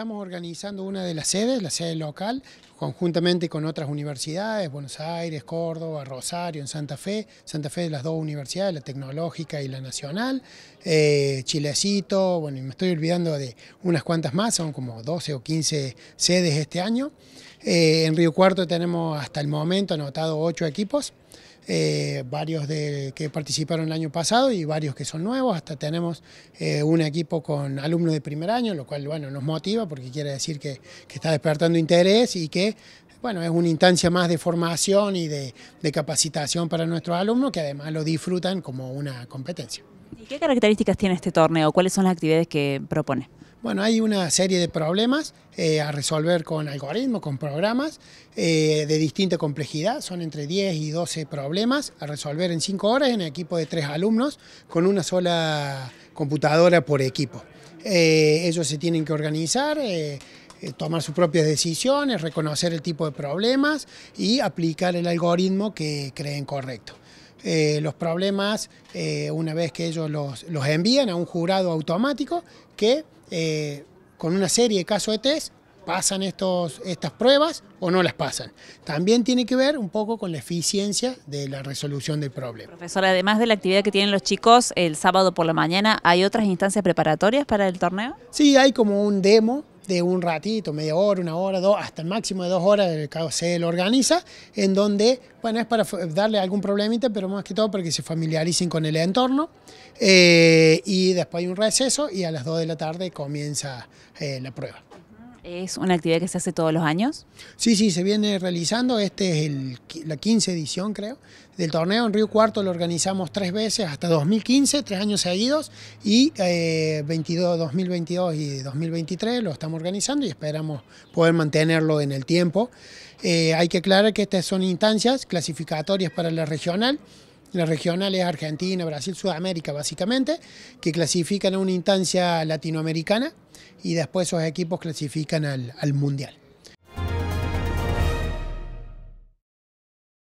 estamos organizando una de las sedes, la sede local, conjuntamente con otras universidades, Buenos Aires, Córdoba, Rosario, en Santa Fe, Santa Fe de las dos universidades, la tecnológica y la nacional, eh, Chilecito, bueno, me estoy olvidando de unas cuantas más, son como 12 o 15 sedes este año. Eh, en Río Cuarto tenemos hasta el momento anotado 8 equipos. Eh, varios de, que participaron el año pasado y varios que son nuevos, hasta tenemos eh, un equipo con alumnos de primer año, lo cual bueno, nos motiva porque quiere decir que, está despertando interés y que bueno, es una instancia más de formación y de, de capacitación para nuestros alumnos que además lo disfrutan como una competencia. ¿Y qué características tiene este torneo? ¿Cuáles son las actividades que propone? Bueno, hay una serie de problemas eh, a resolver con algoritmos, con programas eh, de distinta complejidad. Son entre 10 y 12 problemas a resolver en 5 horas en equipo de 3 alumnos con una sola computadora por equipo. Eh, ellos se tienen que organizar tomar sus propias decisiones, reconocer el tipo de problemas y aplicar el algoritmo que creen correcto. Eh, los problemas eh, una vez que ellos los, los, envían a un jurado automático que eh, con una serie de casos de test pasan estos, estas pruebas o no las pasan. También tiene que ver un poco con la eficiencia de la resolución del problema. Profesor, además de la actividad que tienen los chicos el sábado por la mañana, ¿hay otras instancias preparatorias para el torneo? Sí, hay como un demo de un ratito, media hora, una hora, dos, hasta el máximo de dos horas, el se lo organiza, en donde, bueno, es para darle algún problemita, pero más que todo para que se familiaricen con el entorno. Eh, y después hay un receso y a las dos de la tarde comienza eh, la prueba. ¿Es una actividad que se hace todos los años? Sí, sí, se viene realizando. Este es el, la 15 edición, creo, del torneo. En Río Cuarto lo organizamos tres veces hasta 2015, tres años seguidos, y 22, eh, 2022 y 2023 lo estamos organizando y esperamos poder mantenerlo en el tiempo. Eh, hay que aclarar que estas son instancias clasificatorias para la regional las regionales Argentina, Brasil, Sudamérica básicamente, que clasifican a una instancia latinoamericana y después esos equipos clasifican al, al Mundial.